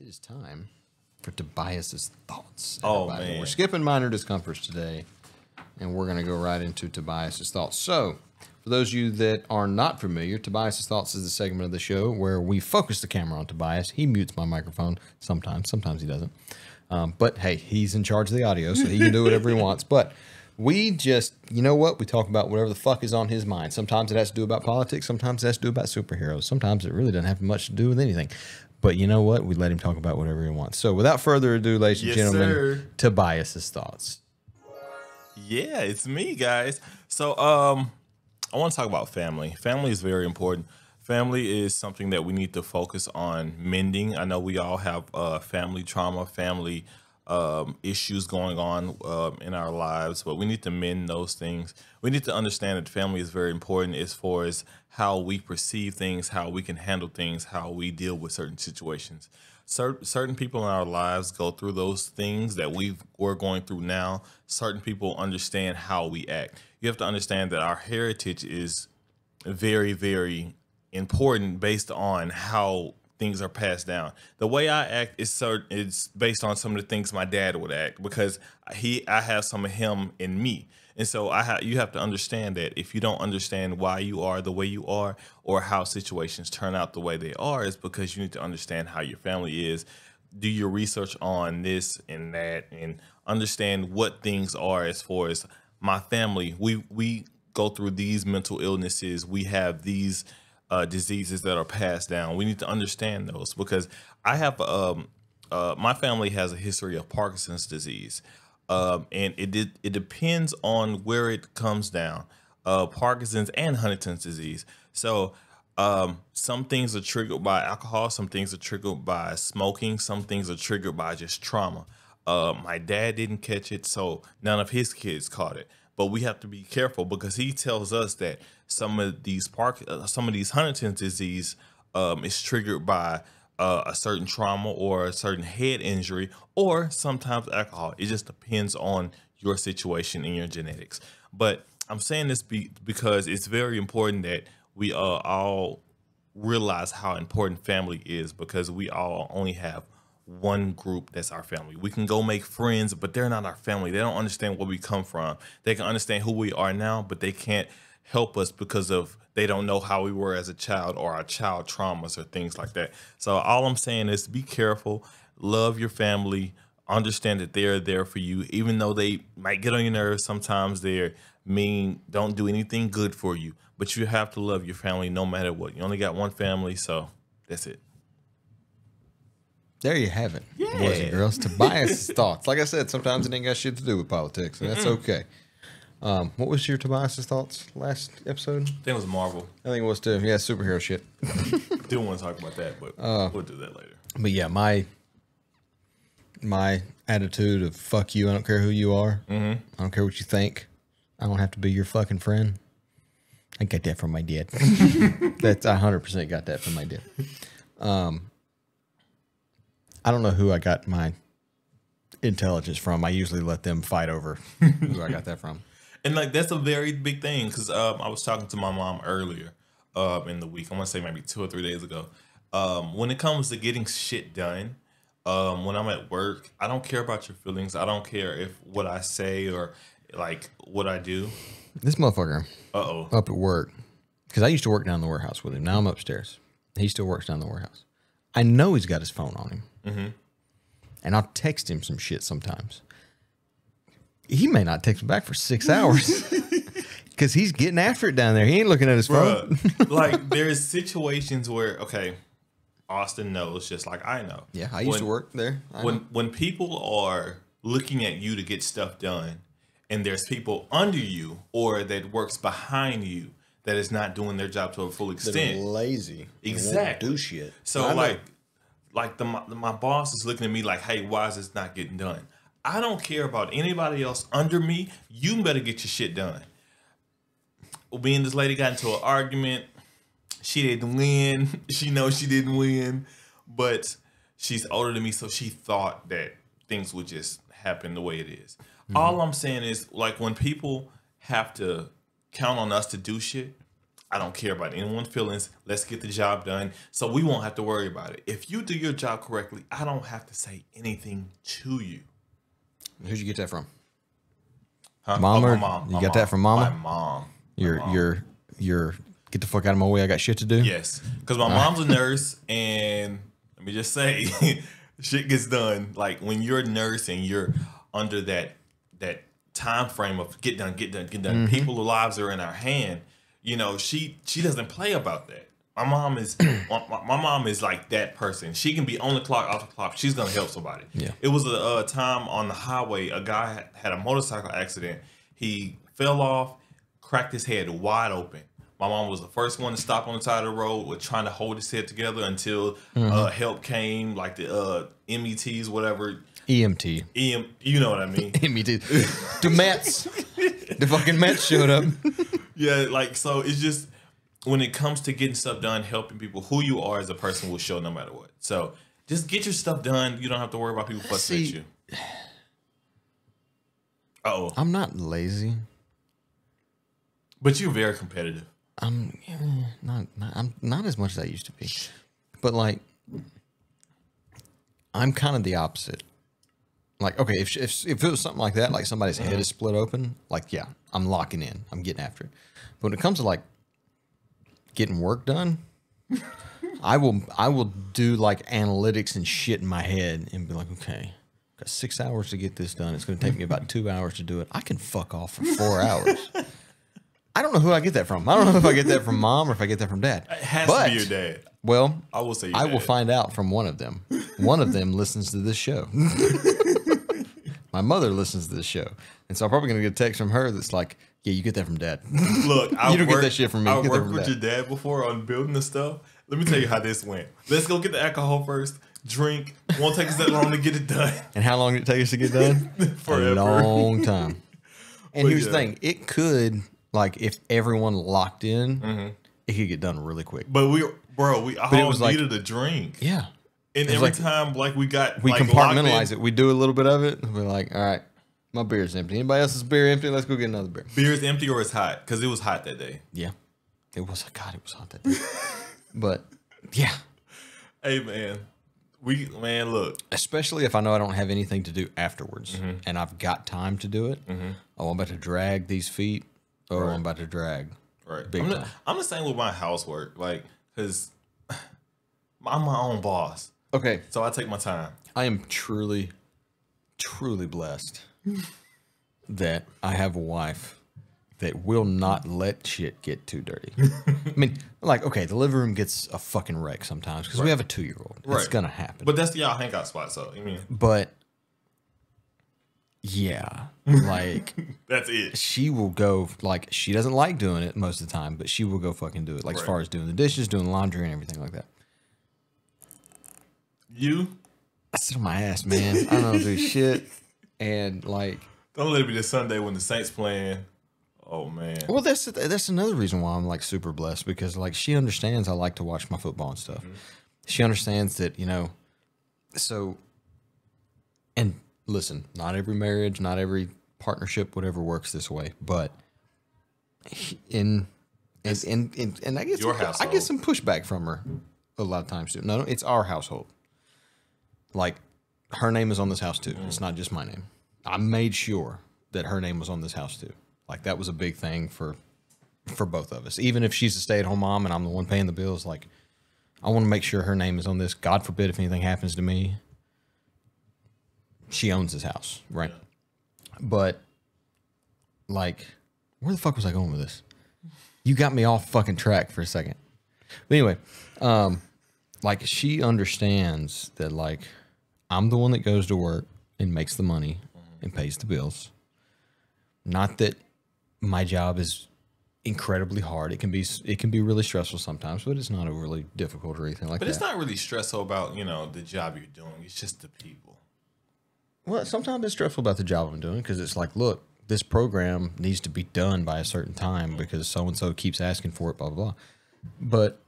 It is time for Tobias's thoughts. Oh man, we're skipping minor discomforts today, and we're going to go right into Tobias's thoughts. So, for those of you that are not familiar, Tobias's thoughts is the segment of the show where we focus the camera on Tobias. He mutes my microphone sometimes. Sometimes he doesn't. Um, but hey, he's in charge of the audio, so he can do whatever he wants. But we just, you know what? We talk about whatever the fuck is on his mind. Sometimes it has to do about politics. Sometimes it has to do about superheroes. Sometimes it really doesn't have much to do with anything. But you know what? We let him talk about whatever he wants. So without further ado, ladies and gentlemen, sir. Tobias's thoughts. Yeah, it's me, guys. So um, I want to talk about family. Family is very important. Family is something that we need to focus on mending. I know we all have uh, family trauma, family um, issues going on um, in our lives, but we need to mend those things. We need to understand that family is very important as far as how we perceive things, how we can handle things, how we deal with certain situations. certain people in our lives go through those things that we we're going through now. Certain people understand how we act. You have to understand that our heritage is very, very important based on how things are passed down. The way I act is certain. it's based on some of the things my dad would act because he I have some of him in me. And so I have. you have to understand that if you don't understand why you are the way you are or how situations turn out the way they are is because you need to understand how your family is, do your research on this and that and understand what things are as far as my family. We we go through these mental illnesses, we have these uh, diseases that are passed down. We need to understand those because I have um, uh, my family has a history of Parkinson's disease, um, and it did, it depends on where it comes down. Uh, Parkinson's and Huntington's disease. So um, some things are triggered by alcohol, some things are triggered by smoking, some things are triggered by just trauma. Uh, my dad didn't catch it, so none of his kids caught it but we have to be careful because he tells us that some of these park, uh, some of these Huntington's disease um, is triggered by uh, a certain trauma or a certain head injury or sometimes alcohol. It just depends on your situation and your genetics. But I'm saying this be, because it's very important that we uh, all realize how important family is because we all only have one group that's our family. We can go make friends, but they're not our family. They don't understand where we come from. They can understand who we are now, but they can't help us because of they don't know how we were as a child or our child traumas or things like that. So all I'm saying is be careful, love your family, understand that they're there for you, even though they might get on your nerves sometimes. They're mean, don't do anything good for you, but you have to love your family no matter what. You only got one family, so that's it. There you have it, yeah. boys and girls. Tobias' thoughts. Like I said, sometimes it ain't got shit to do with politics, and that's okay. Um, what was your Tobias's thoughts last episode? I think it was Marvel. I think it was too. Yeah, superhero shit. do want to talk about that, but uh, we'll do that later. But yeah, my my attitude of fuck you. I don't care who you are. Mm -hmm. I don't care what you think. I don't have to be your fucking friend. I got that from my dad. That's I hundred percent got that from my dad. Um, I don't know who I got my intelligence from. I usually let them fight over who I got that from. And like that's a very big thing because um, I was talking to my mom earlier uh, in the week. I want to say maybe two or three days ago. Um, when it comes to getting shit done, um, when I'm at work, I don't care about your feelings. I don't care if what I say or like what I do. This motherfucker. Uh oh. Up at work because I used to work down in the warehouse with him. Now I'm upstairs. He still works down in the warehouse. I know he's got his phone on him. Mm-hmm. And I'll text him some shit sometimes. He may not text me back for six hours because he's getting after it down there. He ain't looking at his Bruh, phone. like there's situations where okay, Austin knows just like I know. Yeah, I used when, to work there. I when know. when people are looking at you to get stuff done, and there's people under you or that works behind you that is not doing their job to a full extent. They're lazy. Exactly. do shit. So like like the my, my boss is looking at me like, hey, why is this not getting done? I don't care about anybody else under me. You better get your shit done. Me and this lady got into an argument. She didn't win. She knows she didn't win, but she's older than me, so she thought that things would just happen the way it is. Mm-hmm. All I'm saying is, like, when people have to count on us to do shit, I don't care about anyone's feelings. Let's get the job done so we won't have to worry about it. If you do your job correctly, I don't have to say anything to you. Who'd you get that from? Huh? Oh, mom, oh, or, mom, you got mom. that from mama? My mom. Your my your your get the fuck out of my way. I got shit to do. Yes, because my uh. mom's a nurse, and let me just say, shit gets done. Like when you're a nurse and you're under that that time frame of get done, get done, get done. Mm -hmm. People's lives are in our hand you know, she she doesn't play about that. My mom is my, my, mom is like that person. She can be on the clock, off the clock. She's gonna help somebody. Yeah. It was a, a time on the highway. A guy had, a motorcycle accident. He fell off, cracked his head wide open. My mom was the first one to stop on the side of the road with trying to hold his head together until uh, mm-hmm. uh, help came, like the uh, METs, whatever. EMT. EM, you know what I mean. MET. The Mets. the fucking Mets showed up. yeah, like so it's just when it comes to getting stuff done, helping people, who you are as a person will show no matter what. So just get your stuff done. You don't have to worry about people frustrate you. Oh, I'm not lazy, but you're very competitive. I'm not, not. I'm not as much as I used to be, but like, I'm kind of the opposite like okay, if, if if it was something like that, like somebody's head is split open, like yeah, I'm locking in, I'm getting after it. But when it comes to like getting work done, I will I will do like analytics and shit in my head and be like, okay, got six hours to get this done. It's going to take me about two hours to do it. I can fuck off for four hours. I don't know who I get that from. I don't know if I get that from mom or if I get that from dad. It has but, to be your dad. Well, I will say I dad. will find out from one of them. One of them listens to this show. my mother listens to this show, and so I'm probably gonna get a text from her that's like, "Yeah, you get that from dad." Look, I you don't get that shit from me. I have worked with dad. your dad before on building the stuff. Let me tell you how this went. Let's go get the alcohol first. Drink. Won't take us that long to get it done. And how long did it take us to get done? Forever. A long time. And but here's yeah. the thing: it could like if everyone locked in, mm -hmm. it could get done really quick. But we, bro, we all needed like, a drink. Yeah, and every like, time, like we got we like, compartmentalize it. We do a little bit of it. We're like, all right, my beer's empty. Anybody else's beer empty? Let's go get another beer. Beer's empty or it's hot because it was hot that day. Yeah, it was. God, it was hot that day. but yeah, hey man, we man look. Especially if I know I don't have anything to do afterwards mm -hmm. and I've got time to do it. Mm -hmm. Oh, I'm about to drag these feet. Oh, right. I'm about to drag. Right. Big I'm time. The, I'm the same with my housework, like because I'm my own boss. Okay. So I take my time. I am truly, truly blessed that I have a wife that will not let shit get too dirty. I mean, like, okay, the living room gets a fucking wreck sometimes because right. we have a two year old. Right. It's gonna happen. But that's the y'all hangout spot, so I mean. But yeah, like that's it. She will go like she doesn't like doing it most of the time, but she will go fucking do it. Like right. as far as doing the dishes, doing laundry, and everything like that. You? I sit on my ass, man. I don't do shit. And like, don't let it be the Sunday when the Saints playing. Oh man. Well, that's that's another reason why I'm like super blessed because like she understands I like to watch my football and stuff. Mm -hmm. She understands that you know. So. And listen, not every marriage, not every partnership, whatever works this way, but in and and, and, and I get some, I get some pushback from her a lot of times too. No, no, it's our household. Like her name is on this house too. Mm. It's not just my name. I made sure that her name was on this house too. Like that was a big thing for for both of us. Even if she's a stay-at-home mom and I'm the one paying the bills, like I want to make sure her name is on this. God forbid if anything happens to me, she owns this house, right? Yeah. But like, where the fuck was I going with this? You got me off fucking track for a second. But anyway, um, like she understands that like I'm the one that goes to work and makes the money and pays the bills. Not that my job is incredibly hard. It can be it can be really stressful sometimes, but it's not overly difficult or anything like that. But it's not really stressful about you know the job you're doing. It's just the people. Well, sometimes it's stressful about the job I'm doing because it's like, look, this program needs to be done by a certain time because so and so keeps asking for it, blah blah. blah. But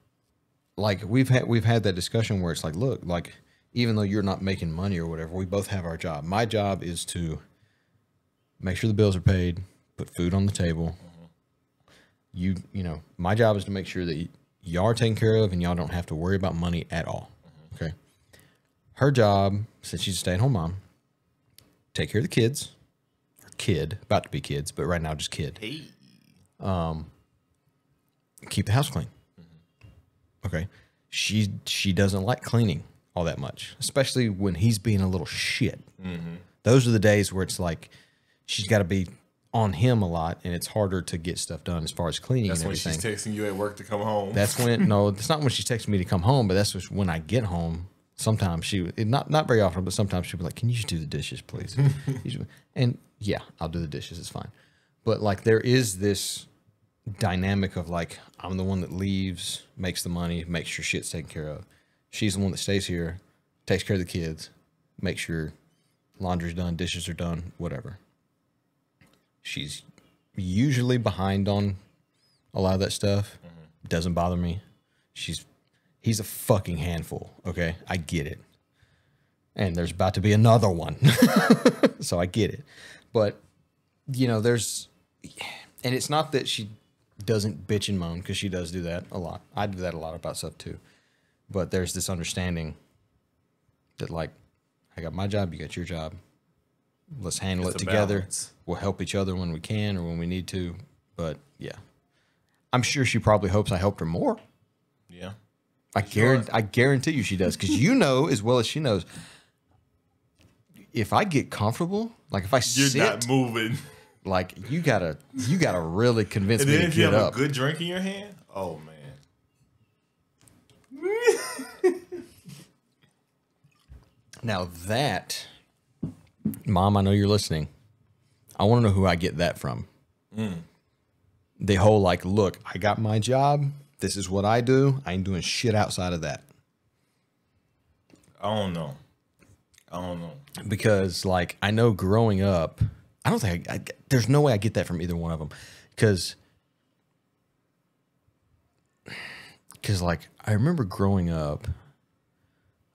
like we've had we've had that discussion where it's like, look, like even though you're not making money or whatever, we both have our job. My job is to make sure the bills are paid, put food on the table. Mm-hmm. You you know, my job is to make sure that y'all are taken care of and y'all don't have to worry about money at all. Mm-hmm. Okay. Her job, since she's a stay at home mom, take care of the kids. her kid, about to be kids, but right now just kid. Hey. Um keep the house clean. Okay. She she doesn't like cleaning all that much, especially when he's being a little shit. Mm -hmm. Those are the days where it's like she's got to be on him a lot, and it's harder to get stuff done as far as cleaning. That's when she's texting you at work to come home. That's when no, that's not when she's texting me to come home, but that's when I get home. Sometimes she not not very often, but sometimes she'll be like, "Can you just do the dishes, please?" and yeah, I'll do the dishes. It's fine. But like there is this dynamic of like I'm the one that leaves, makes the money, makes sure shit's taken care of. She's the one that stays here, takes care of the kids, makes sure laundry's done, dishes are done, whatever. She's usually behind on a lot of that stuff. Mm-hmm. Doesn't bother me. She's he's a fucking handful, okay? I get it. And there's about to be another one. so I get it. But you know, there's and it's not that she doesn't bitch and moan because she does do that a lot. I do that a lot about stuff too. But there's this understanding that like I got my job, you got your job. Let's handle it's it together. Balance. We'll help each other when we can or when we need to. But yeah. I'm sure she probably hopes I helped her more. Yeah. I guarantee, I guarantee you she does because you know as well as she knows. If I get comfortable, like if I you're sit, not moving like you gotta you gotta really convince and me then to if get you have up. a good drink in your hand, oh man. now that, mom, I know you're listening. I want to know who I get that from. Mm. The whole like, look, I got my job. This is what I do. I ain't doing shit outside of that. I don't know. I don't know. Because like I know growing up, I don't think I, there's no way I get that from either one of them because because like I remember growing up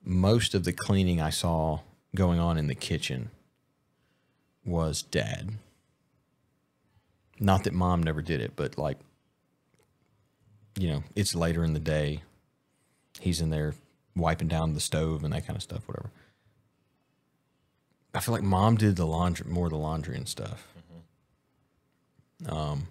most of the cleaning I saw going on in the kitchen was dad. Not that mom never did it, but like you know, it's later in the day. He's in there wiping down the stove and that kind of stuff, whatever. I feel like mom did the laundry, more the laundry and stuff. Um,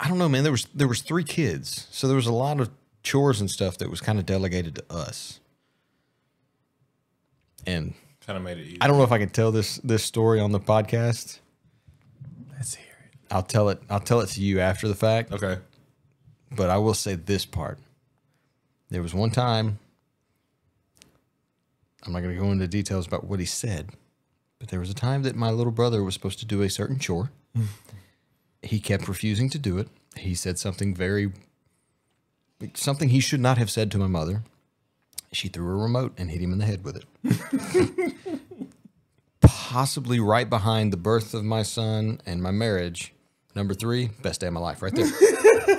I don't know, man. There was there was three kids, so there was a lot of chores and stuff that was kind of delegated to us, and kind of made it. Easy. I don't know if I can tell this this story on the podcast. Let's hear it. I'll tell it. I'll tell it to you after the fact. Okay. But I will say this part. There was one time. I'm not going to go into details about what he said. But there was a time that my little brother was supposed to do a certain chore. Hmm. he kept refusing to do it. He said something very, something he should not have said to my mother. She threw a remote and hit him in the head with it. Possibly right behind the birth of my son and my marriage. Number three, best day of my life, right there.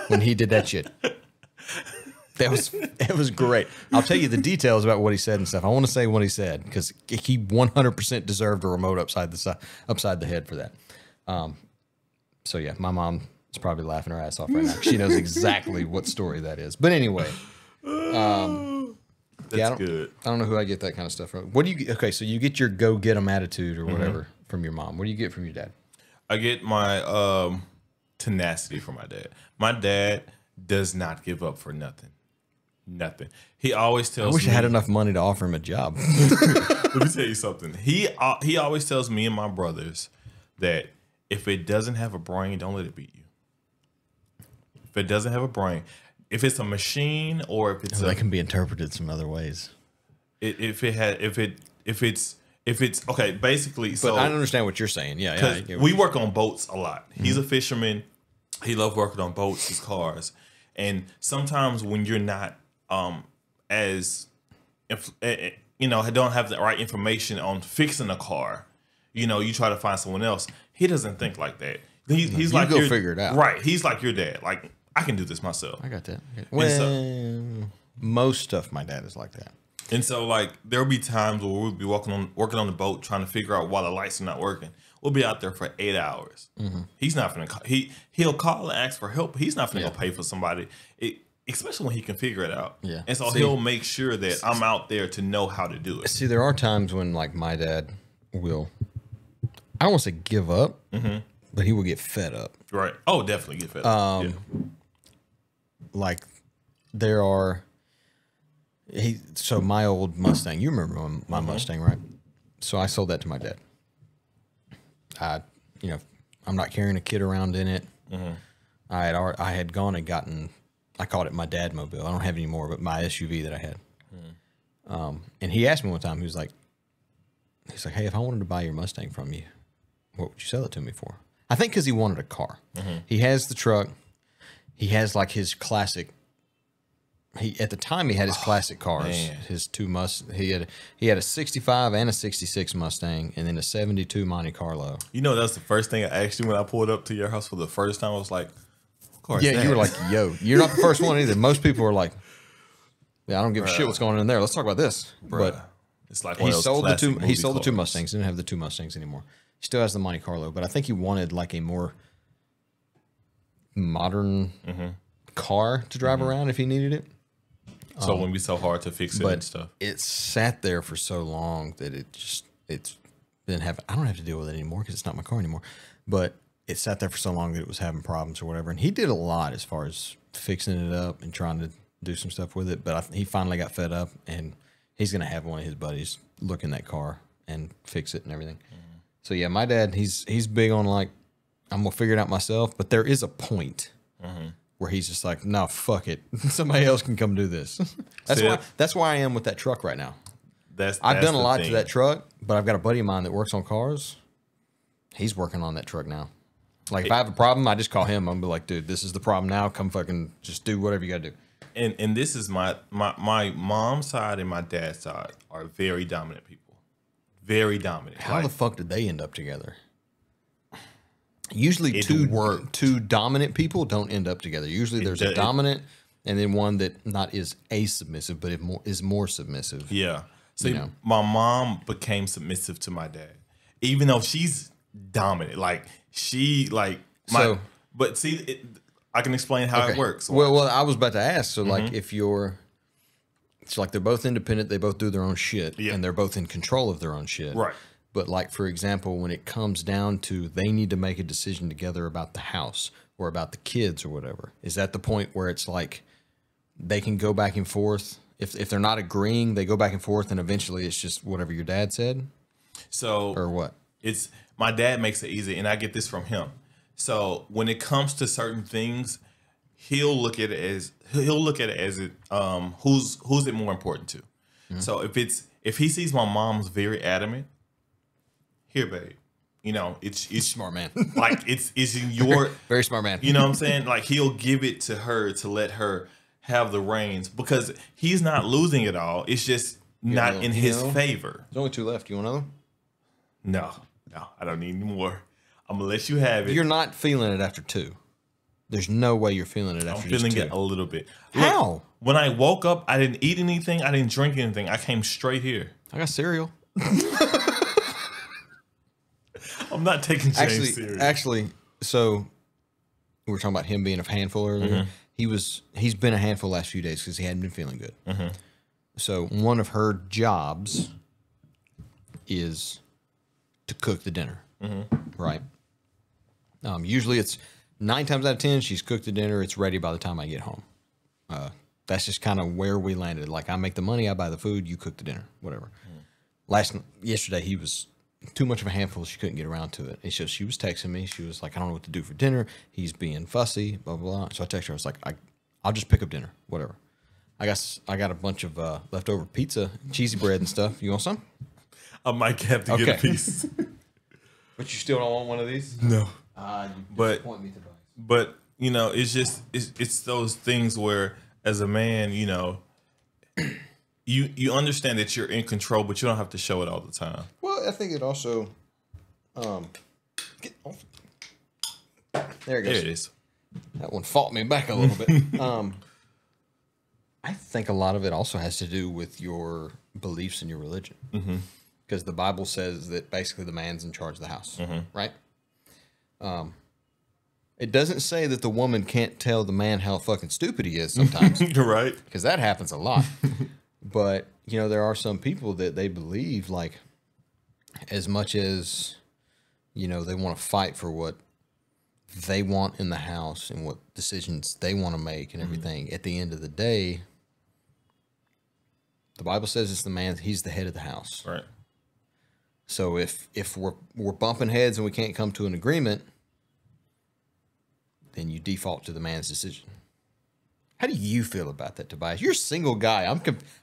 when he did that shit. That was it was great. I'll tell you the details about what he said and stuff. I want to say what he said because he 100% deserved a remote upside the upside the head for that. Um, so yeah, my mom is probably laughing her ass off right now. She knows exactly what story that is. But anyway, um, that's yeah, I good. I don't know who I get that kind of stuff from. What do you? Okay, so you get your go get them attitude or mm-hmm. whatever mm -hmm. from your mom. What do you get from your dad? I get my um, tenacity from my dad. My dad does not give up for nothing. Nothing. He always tells. I wish me, I had enough money to offer him a job. let me tell you something. He uh, he always tells me and my brothers that if it doesn't have a brain, don't let it beat you. If it doesn't have a brain, if it's a machine or if it's oh, a, that can be interpreted some other ways. It, if it had, if it, if it's, if it's okay, basically. But so, I understand what you're saying. Yeah, yeah we work on boats a lot. He's mm -hmm. a mm-hmm. fisherman. He loves working on boats, his cars, and sometimes when you're not um, as if, eh, eh, you know don't have the right information on fixing a car. You know, you try to find someone else. He doesn't think like that. He, he's you like go your, figure it out. Right. He's like your dad. Like I can do this myself. I got that. Well, so, most stuff my dad is like that. And so like there'll be times where we'll be walking on working on the boat trying to figure out why the lights are not working. We'll be out there for eight hours. Mm -hmm. He's not gonna he he'll call and ask for help. He's not gonna yeah. go pay for somebody. It, especially when he can figure it out. Yeah. And so see, he'll make sure that I'm out there to know how to do it. See, there are times when like my dad will, I don't want to say give up, mm -hmm. but he will get fed up. Right. Oh, definitely get fed um, up. Yeah. Like there are, he, so my old Mustang, you remember my, my mm -hmm. Mustang, right? So I sold that to my dad. I, you know, I'm not carrying a kid around in it. Mm -hmm. I had I had gone and gotten I called it my dad mobile. I don't have any more, but my SUV that I had. Hmm. Um, and he asked me one time, he was like, he's like, hey, if I wanted to buy your Mustang from you, what would you sell it to me for? I think because he wanted a car. Mm-hmm. He has the truck. He has like his classic. He at the time he had his oh, classic cars. Man. His two must he had he had a '65 and a '66 Mustang, and then a '72 Monte Carlo. You know, that's the first thing I asked you when I pulled up to your house for the first time. I was like, course. Yeah, that. you were like, yo, you're not the first one either. Most people are like, yeah, I don't give Bruh. a shit what's going on in there. Let's talk about this. Bruh. But it's like he sold the two. He sold the two Mustangs. He didn't have the two Mustangs anymore. He still has the Monte Carlo, but I think he wanted like a more modern mm-hmm. car to drive mm-hmm. around if he needed it. So um, it wouldn't be so hard to fix it and stuff. It sat there for so long that it just it's been have I don't have to deal with it anymore because it's not my car anymore. But it sat there for so long that it was having problems or whatever. And he did a lot as far as fixing it up and trying to do some stuff with it. But I, he finally got fed up and he's going to have one of his buddies look in that car and fix it and everything. Mm So yeah, my dad, he's, he's big on like, I'm going to figure it out myself. But there is a point mm -hmm. where he's just like, no, nah, fuck it. Somebody else can come do this. that's See why, that's why I am with that truck right now. That's, that's I've done a lot thing. to that truck, but I've got a buddy of mine that works on cars. He's working on that truck now. Like if I have a problem, I just call him. I'm be like, dude, this is the problem now. Come fucking just do whatever you gotta do. And and this is my my my mom's side and my dad's side are very dominant people. Very dominant. How like, the fuck did they end up together? Usually two worked. two dominant people don't end up together. Usually there's a dominant it, and then one that not is a submissive, but it more is more submissive. Yeah. So you know. my mom became submissive to my dad. Even though she's dominant. Like she like my. So, but see, it, I can explain how okay. it works. Well, well, I was about to ask. So, mm-hmm. like, if you're, it's like they're both independent. They both do their own shit, yeah. and they're both in control of their own shit. Right. But like, for example, when it comes down to they need to make a decision together about the house or about the kids or whatever, is that the point where it's like they can go back and forth? If if they're not agreeing, they go back and forth, and eventually it's just whatever your dad said. So or what? It's my dad makes it easy and I get this from him. So when it comes to certain things, he'll look at it as he'll look at it as it um who's who's it more important to. Mm-hmm. So if it's if he sees my mom's very adamant, here babe, you know, it's it's smart man. Like it's it's in your very smart man. You know what I'm saying? Like he'll give it to her to let her have the reins because he's not losing it all. It's just you not know, in his know. favor. There's only two left. You want another? No no, I don't need any more. I'm gonna let you have it. You're not feeling it after two. There's no way you're feeling it after I'm after feeling two. it a little bit. Look, How? When I woke up, I didn't eat anything. I didn't drink anything. I came straight here. I got cereal. I'm not taking James actually, Actually, so we were talking about him being a handful earlier. Mm -hmm. He was. He's been a handful last few days because he hadn't been feeling good. Mm -hmm. So one of her jobs is to cook the dinner, mm-hmm. right? Um, usually it's nine times out of 10, she's cooked the dinner. It's ready by the time I get home. Uh, that's just kind of where we landed. Like I make the money, I buy the food, you cook the dinner, whatever. Mm. Last yesterday, he was too much of a handful. She couldn't get around to it. And so she was texting me. She was like, I don't know what to do for dinner. He's being fussy, blah, blah, blah. So I texted her. I was like, I, I'll just pick up dinner, whatever. I got, I got a bunch of uh, leftover pizza, cheesy bread and stuff. You want some? I might have to okay. get a piece. but you still don't want one of these? No. Uh, but but you know, it's just it's it's those things where as a man, you know, you you understand that you're in control, but you don't have to show it all the time. Well, I think it also, um, there it goes. There it is. That one fought me back a little bit. Um, I think a lot of it also has to do with your beliefs and your religion. Mm-hmm because the Bible says that basically the man's in charge of the house, mm-hmm. right? Um, it doesn't say that the woman can't tell the man how fucking stupid he is sometimes, right? Because that happens a lot. but you know, there are some people that they believe like as much as you know they want to fight for what they want in the house and what decisions they want to make and mm-hmm. everything. Mm-hmm. At the end of the day, the Bible says it's the man; he's the head of the house, right? So if if we're we're bumping heads and we can't come to an agreement, then you default to the man's decision. How do you feel about that, Tobias? You're a single guy. I'm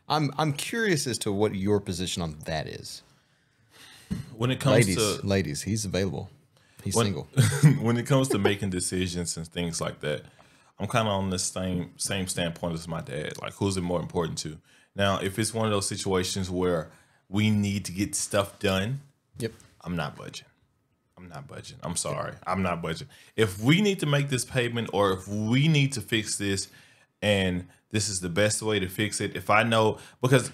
I'm I'm curious as to what your position on that is. When it comes ladies, to ladies, he's available. He's when, single. when it comes to making decisions and things like that, I'm kind of on the same same standpoint as my dad. Like, who's it more important to? Now, if it's one of those situations where we need to get stuff done. Yep. I'm not budging. I'm not budging. I'm sorry. I'm not budging. If we need to make this payment or if we need to fix this and this is the best way to fix it, if I know, because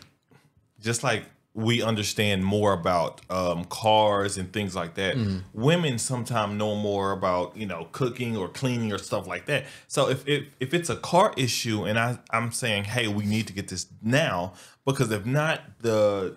just like we understand more about um, cars and things like that. Mm. Women sometimes know more about you know cooking or cleaning or stuff like that. So if if, if it's a car issue and I I'm saying hey we need to get this now because if not the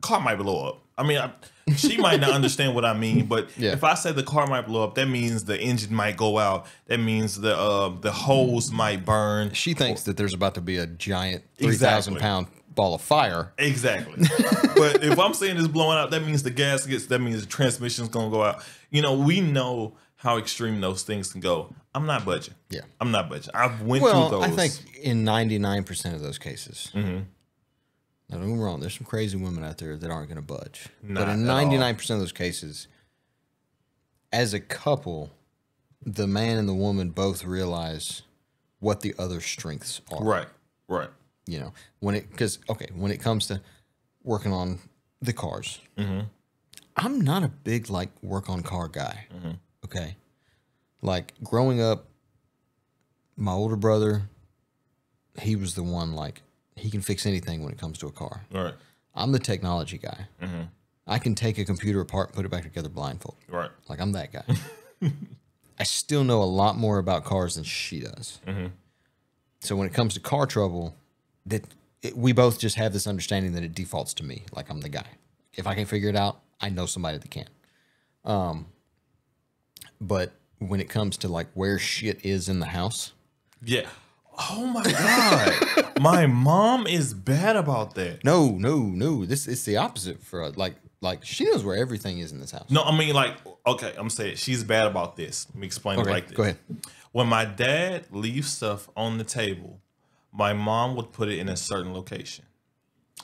car might blow up. I mean, I, she might not understand what I mean, but yeah. if I say the car might blow up, that means the engine might go out. That means the uh, the hose might burn. She thinks or, that there's about to be a giant three thousand exactly. pound ball of fire. Exactly. but if I'm saying it's blowing up, that means the gas gets. That means the transmission's gonna go out. You know, we know how extreme those things can go. I'm not budging. Yeah, I'm not budging. I've went well, through those. I think in 99 percent of those cases. Mm -hmm now, don't get me wrong. There's some crazy women out there that aren't going to budge. Not but in 99% of those cases, as a couple, the man and the woman both realize what the other strengths are. Right. Right. You know, when it, because, okay, when it comes to working on the cars, mm -hmm. I'm not a big, like, work on car guy. Mm -hmm. Okay. Like, growing up, my older brother, he was the one, like, he can fix anything when it comes to a car. Right. I'm the technology guy. Mm -hmm. I can take a computer apart and put it back together blindfold. Right. Like I'm that guy. I still know a lot more about cars than she does. Mm -hmm. So when it comes to car trouble, that it, we both just have this understanding that it defaults to me. Like I'm the guy. If I can figure it out, I know somebody that can. Um, but when it comes to like where shit is in the house, yeah, Oh my god, my mom is bad about that. No, no, no. This it's the opposite for us. Like, like she knows where everything is in this house. No, I mean like, okay, I'm saying she's bad about this. Let me explain okay, it like this. Go ahead. When my dad leaves stuff on the table, my mom would put it in a certain location,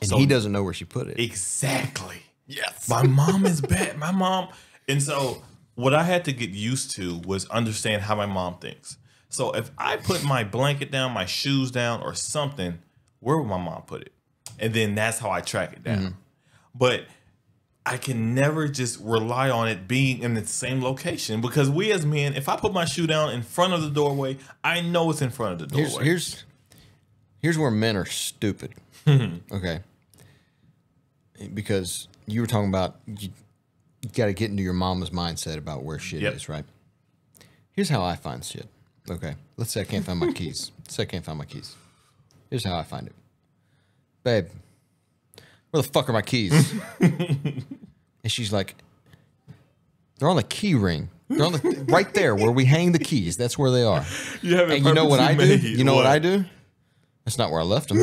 and so, he doesn't know where she put it. Exactly. Yes. My mom is bad. My mom, and so what I had to get used to was understand how my mom thinks. So if I put my blanket down, my shoes down, or something, where would my mom put it? And then that's how I track it down. Mm -hmm. But I can never just rely on it being in the same location because we as men, if I put my shoe down in front of the doorway, I know it's in front of the doorway. Here's here's, here's where men are stupid. okay. Because you were talking about you, you got to get into your mama's mindset about where shit yep. is, right? Here's how I find shit. Okay. Let's say I can't find my keys. Let's say I can't find my keys. Here's how I find it. Babe, where the fuck are my keys? and she's like, they're on the key ring. They're on the right there where we hang the keys. That's where they are. You and you know what I do? You know what? what I do? That's not where I left them.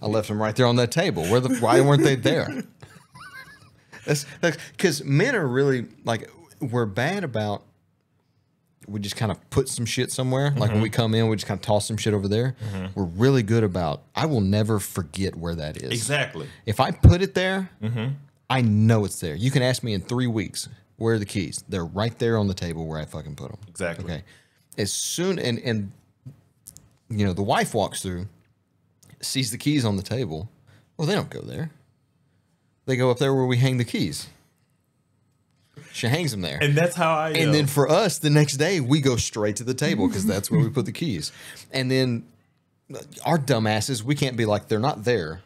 I left them right there on that table. Where the why weren't they there? That's because men are really like we're bad about we just kind of put some shit somewhere. Like mm -hmm. when we mm-hmm. come in, we just kind of toss some shit over there. Mm -hmm. We're really good about. I will never forget where that is. Exactly. If I put it there, mm -hmm. I know it's there. You can ask me in three weeks where are the keys. They're right there on the table where I fucking put them. Exactly. Okay. As soon and and you know the wife walks through, sees the keys on the table. Well, they don't go there. They go up there where we hang the keys. She hangs them there. And that's how I. And know. then for us, the next day we go straight to the table because that's where we put the keys. And then uh, our dumbasses, we can't be like they're not there.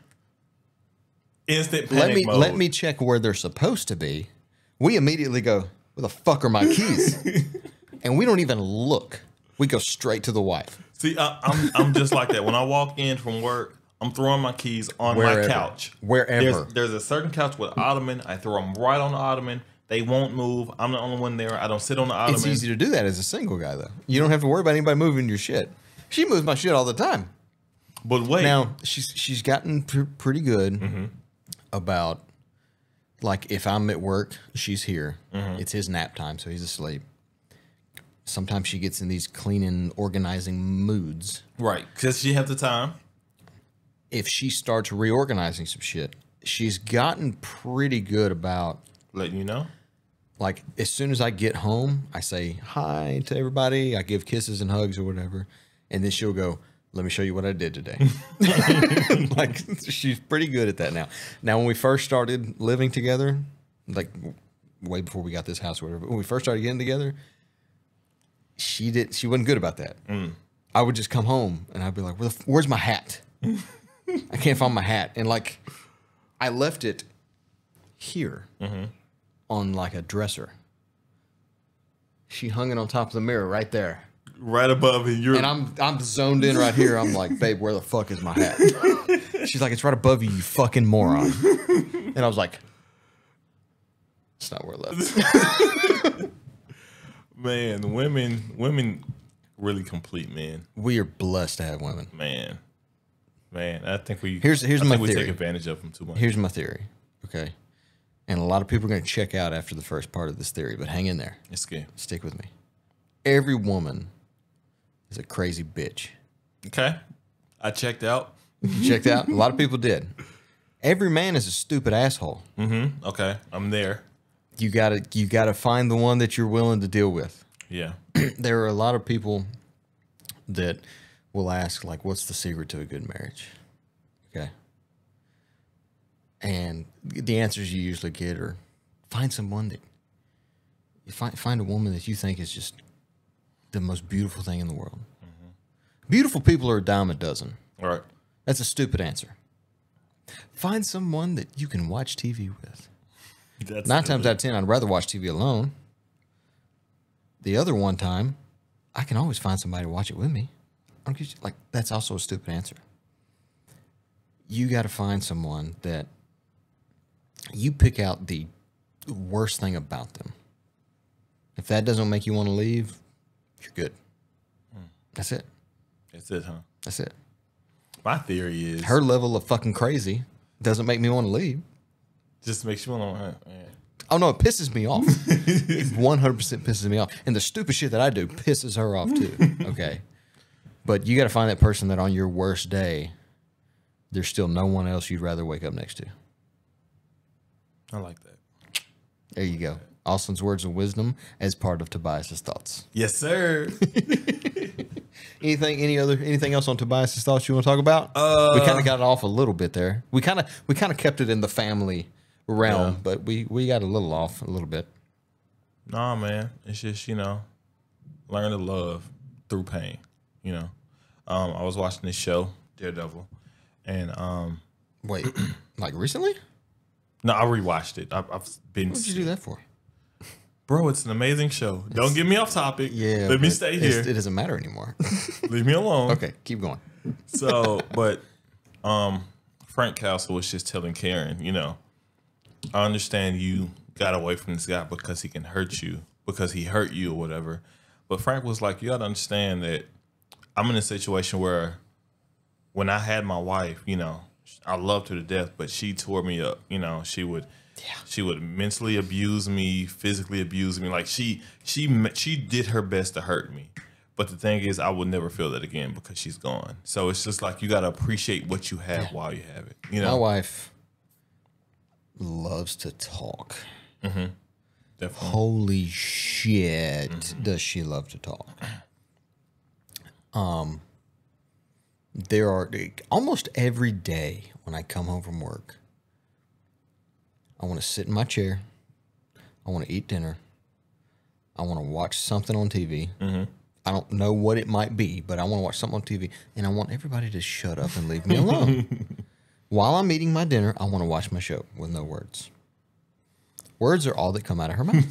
Instant panic let me mode. let me check where they're supposed to be. We immediately go, where the fuck are my keys? and we don't even look. We go straight to the wife. See, I, am I'm, I'm just like that. When I walk in from work, I'm throwing my keys on wherever, my couch. Wherever. There's, there's, a certain couch with ottoman. I throw them right on the ottoman. They won't move. I'm the only one there. I don't sit on the ottoman. It's easy to do that as a single guy, though. You don't have to worry about anybody moving your shit. She moves my shit all the time. But wait, now she's she's gotten pr pretty good mm -hmm. about like if I'm at work, she's here. Mm -hmm. It's his nap time, so he's asleep. Sometimes she gets in these cleaning, organizing moods. Right, because she has the time. If she starts reorganizing some shit, she's gotten pretty good about letting you know like as soon as I get home, I say hi to everybody. I give kisses and hugs or whatever, and then she'll go. Let me show you what I did today. like she's pretty good at that now. Now, when we first started living together, like way before we got this house or whatever, when we first started getting together, she did. She wasn't good about that. Mm. I would just come home and I'd be like, Where the, "Where's my hat? I can't find my hat." And like, I left it here. Mm -hmm on like a dresser. She hung it on top of the mirror right there. Right above you. And I'm I'm zoned in right here. I'm like, babe, where the fuck is my hat? She's like, it's right above you, you fucking moron. And I was like, it's not where it left. man, women women really complete men. We are blessed to have women. Man. Man, I think we here's here's I my theory. we take advantage of them too much. Here's my theory. Okay and a lot of people are going to check out after the first part of this theory, but hang in there. It's good. Stick with me. Every woman is a crazy bitch. Okay. I checked out. You checked out? a lot of people did. Every man is a stupid asshole. Mm-hmm. Okay. I'm there. You gotta you gotta find the one that you're willing to deal with. Yeah. there are a lot of people that will ask, like, what's the secret to a good marriage? And the answers you usually get are find someone that you find find a woman that you think is just the most beautiful thing in the world. Mm-hmm. Beautiful people are a dime a dozen. All right. That's a stupid answer. Find someone that you can watch TV with. That's Nine times out of ten, I'd rather watch TV alone. The other one time, I can always find somebody to watch it with me. I don't get you, like that's also a stupid answer. You got to find someone that you pick out the worst thing about them. If that doesn't make you want to leave, you're good. Hmm. That's it. That's it, huh? That's it. My theory is her level of fucking crazy doesn't make me want to leave. Just makes you want to. Uh, yeah. Oh no, it pisses me off. One hundred percent pisses me off, and the stupid shit that I do pisses her off too. Okay, but you got to find that person that on your worst day, there's still no one else you'd rather wake up next to. I like that. There you go. Austin's words of wisdom as part of Tobias's thoughts. Yes, sir. anything any other anything else on Tobias's thoughts you want to talk about? Uh, we kind of got it off a little bit there. We kind of we kind of kept it in the family realm, yeah. but we we got a little off a little bit. Nah, man. It's just, you know, learn to love through pain, you know. Um, I was watching this show, Daredevil, and um Wait, like recently? No, I rewatched it. I, have been. What'd you do that for? Bro, it's an amazing show. It's, Don't get me off topic. Yeah. Let me stay here. It doesn't matter anymore. Leave me alone. Okay, keep going. So, but um, Frank Castle was just telling Karen, you know, I understand you got away from this guy because he can hurt you, because he hurt you or whatever. But Frank was like, you got to understand that I'm in a situation where when I had my wife, you know, I loved her to death, but she tore me up. You know, she would. Yeah. She would mentally abuse me, physically abuse me. Like she, she, she did her best to hurt me. But the thing is, I will never feel that again because she's gone. So it's just like you got to appreciate what you have yeah. while you have it. You know, my wife loves to talk. Mm -hmm. Holy shit, mm -hmm. does she love to talk? Um, there are almost every day when I come home from work, I want to sit in my chair. I want to eat dinner. I want to watch something on TV. Mm-hmm. I don't know what it might be, but I want to watch something on TV and I want everybody to shut up and leave me alone. While I'm eating my dinner, I want to watch my show with no words. Words are all that come out of her mouth.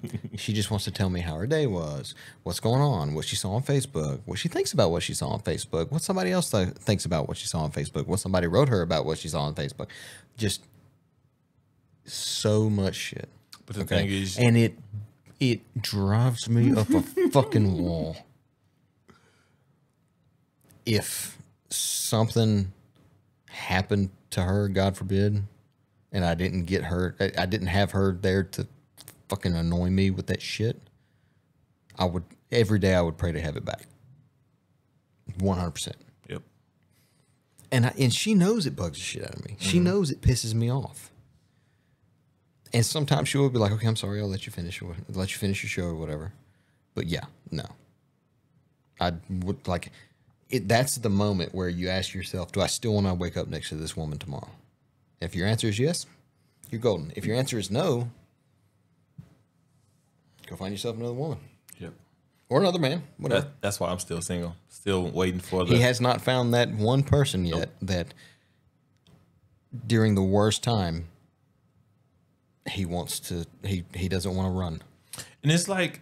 she just wants to tell me how her day was, what's going on, what she saw on Facebook, what she thinks about what she saw on Facebook, what somebody else th thinks about what she saw on Facebook, what somebody wrote her about what she saw on Facebook. Just so much shit. But the okay? thing is, and it it drives me up a fucking wall. If something happened to her, God forbid, and I didn't get her. I, didn't have her there to fucking annoy me with that shit. I would every day I would pray to have it back. One hundred percent. Yep. And I, and she knows it bugs the shit out of me. Mm -hmm. She mm-hmm. knows it pisses me off. And sometimes she will be like, "Okay, I'm sorry. I'll let you finish. I'll let you finish your show or whatever." But yeah, no. I would like it. That's the moment where you ask yourself, "Do I still want to wake up next to this woman tomorrow?" If your answer is yes, you're golden. If your answer is no, go find yourself another woman. Yep. Or another man. Whatever. That, that's why I'm still single. Still waiting for the. He has not found that one person yet nope. that during the worst time he wants to he he doesn't want to run and it's like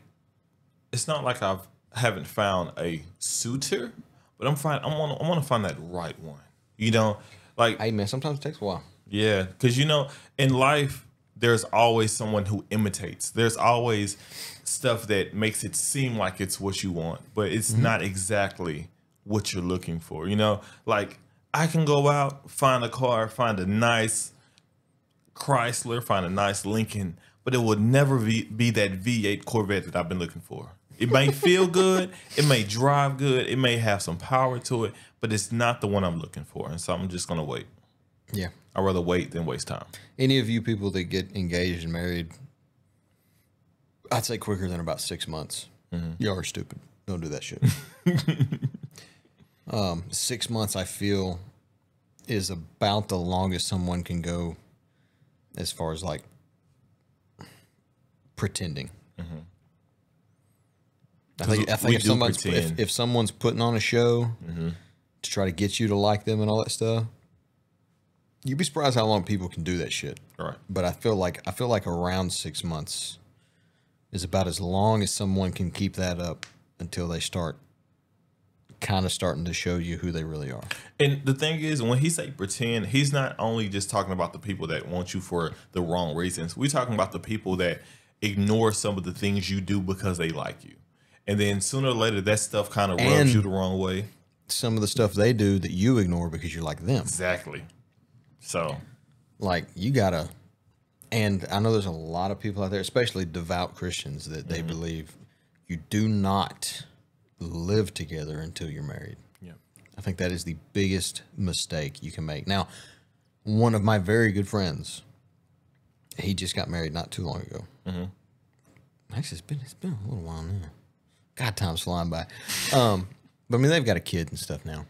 it's not like i've haven't found a suitor but i'm fine i'm on i want to find that right one you know like hey man sometimes it takes a while yeah, because you know, in life, there's always someone who imitates. There's always stuff that makes it seem like it's what you want, but it's mm-hmm. not exactly what you're looking for. You know, like I can go out, find a car, find a nice Chrysler, find a nice Lincoln, but it will never be, be that V8 Corvette that I've been looking for. It may feel good, it may drive good, it may have some power to it, but it's not the one I'm looking for. And so I'm just going to wait. Yeah, I'd rather wait than waste time. Any of you people that get engaged and married, I'd say quicker than about six months. Mm-hmm. Y'all are stupid. Don't do that shit. um, six months, I feel, is about the longest someone can go as far as like pretending. Mm-hmm. I think, I think if, someone's, if, if, someone's putting on a show mm-hmm. to try to get you to like them and all that stuff, You'd be surprised how long people can do that shit. Right. But I feel like I feel like around six months is about as long as someone can keep that up until they start kind of starting to show you who they really are. And the thing is, when he say pretend, he's not only just talking about the people that want you for the wrong reasons. We're talking about the people that ignore some of the things you do because they like you. And then sooner or later, that stuff kind of rubs and you the wrong way. Some of the stuff they do that you ignore because you like them. Exactly. So, like, you gotta. And I know there's a lot of people out there, especially devout Christians, that they mm -hmm. believe you do not live together until you're married. Yeah. I think that is the biggest mistake you can make. Now, one of my very good friends, he just got married not too long ago. Mm -hmm. Actually, it's been it's been a little while now. God, time's flying by. Um, but I mean, they've got a kid and stuff now.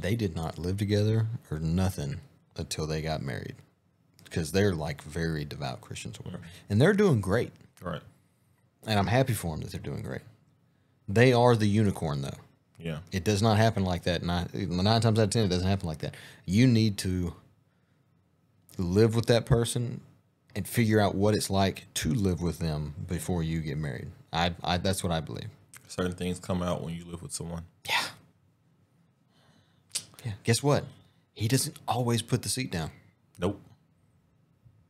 They did not live together or nothing until they got married because they're like very devout Christians whatever, and they're doing great. Right. And I'm happy for them that they're doing great. They are the unicorn though. Yeah. It does not happen like that. Nine, nine times out of ten, it doesn't happen like that. You need to live with that person and figure out what it's like to live with them before you get married. I, I that's what I believe. Certain things come out when you live with someone. Yeah. Yeah. Guess what? He doesn't always put the seat down. Nope.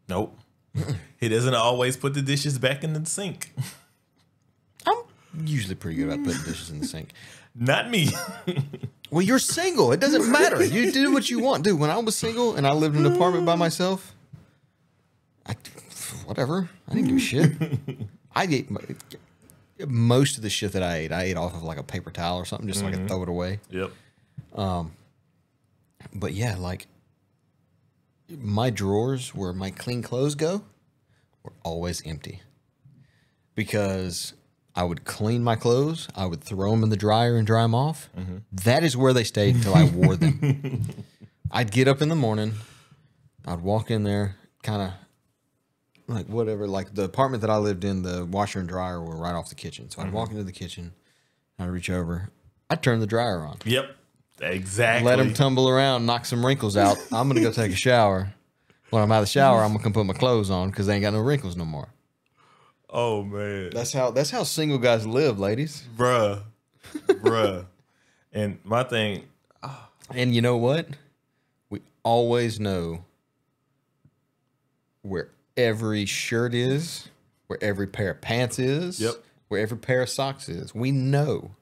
Nope. he doesn't always put the dishes back in the sink. I'm usually pretty good about putting dishes in the sink. Not me. well, you're single. It doesn't matter. You do what you want. Dude, when I was single and I lived in an apartment by myself, I, whatever. I didn't give a shit. I ate most of the shit that I ate. I ate off of like a paper towel or something, just mm -hmm. so I could mm-hmm. throw it away. Yep. Um, but yeah, like my drawers where my clean clothes go were always empty because I would clean my clothes, I would throw them in the dryer and dry them off. Mm -hmm. That is where they stayed until I wore them. I'd get up in the morning, I'd walk in there, kind of like whatever, like the apartment that I lived in, the washer and dryer were right off the kitchen. So I'd mm -hmm. walk into the kitchen, I'd reach over, I'd turn the dryer on. Yep. Exactly. Let them tumble around, knock some wrinkles out. I'm gonna go take a shower. When I'm out of the shower, I'm gonna come put my clothes on because they ain't got no wrinkles no more. Oh man, that's how that's how single guys live, ladies. Bruh, bruh. And my thing, and you know what? We always know where every shirt is, where every pair of pants is, yep. where every pair of socks is. We know.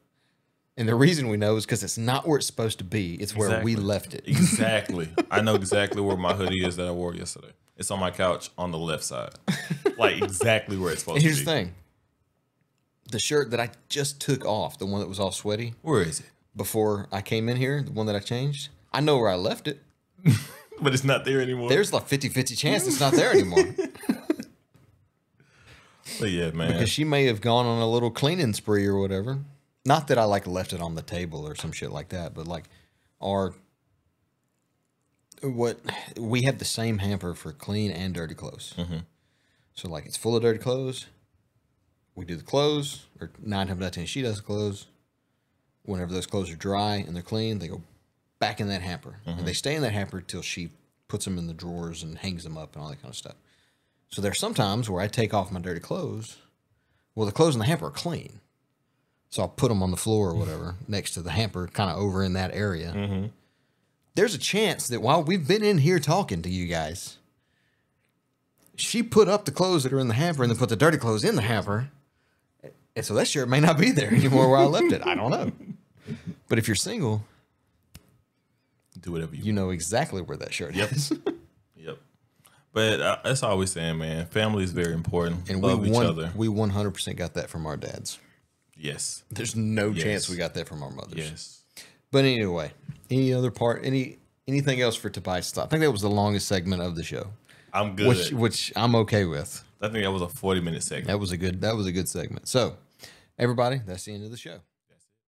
And the reason we know is because it's not where it's supposed to be. It's where exactly. we left it. exactly. I know exactly where my hoodie is that I wore yesterday. It's on my couch on the left side. Like exactly where it's supposed to be. Here's the thing. The shirt that I just took off, the one that was all sweaty. Where is it? Before I came in here, the one that I changed. I know where I left it. but it's not there anymore. There's like 50-50 chance it's not there anymore. but yeah, man. Because she may have gone on a little cleaning spree or whatever. Not that I like left it on the table or some shit like that, but like our what we have the same hamper for clean and dirty clothes. Mm-hmm. So like it's full of dirty clothes. We do the clothes, or nine times out of ten, she does the clothes. Whenever those clothes are dry and they're clean, they go back in that hamper. Mm-hmm. And they stay in that hamper till she puts them in the drawers and hangs them up and all that kind of stuff. So there's sometimes where I take off my dirty clothes. Well, the clothes in the hamper are clean. So I'll put them on the floor or whatever next to the hamper, kind of over in that area. Mm-hmm. There's a chance that while we've been in here talking to you guys, she put up the clothes that are in the hamper and then put the dirty clothes in the hamper. And so that shirt may not be there anymore where I left it. I don't know. But if you're single, do whatever you You know exactly where that shirt yep. is. yep. But uh, that's all we're saying, man. Family is very important. And Love we one, each other. We 100% got that from our dads. Yes. There's no yes. chance we got that from our mothers. Yes. But anyway, any other part, any anything else for Tobias? I think that was the longest segment of the show. I'm good. Which, which I'm okay with. I think that was a 40 minute segment. That was a good. That was a good segment. So, everybody, that's the end of the show.